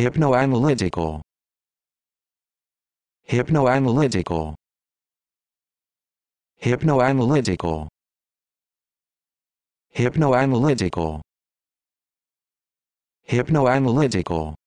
hypnoanalytical hypnoanalytical hypnoanalytical hypnoanalytical hypnoanalytical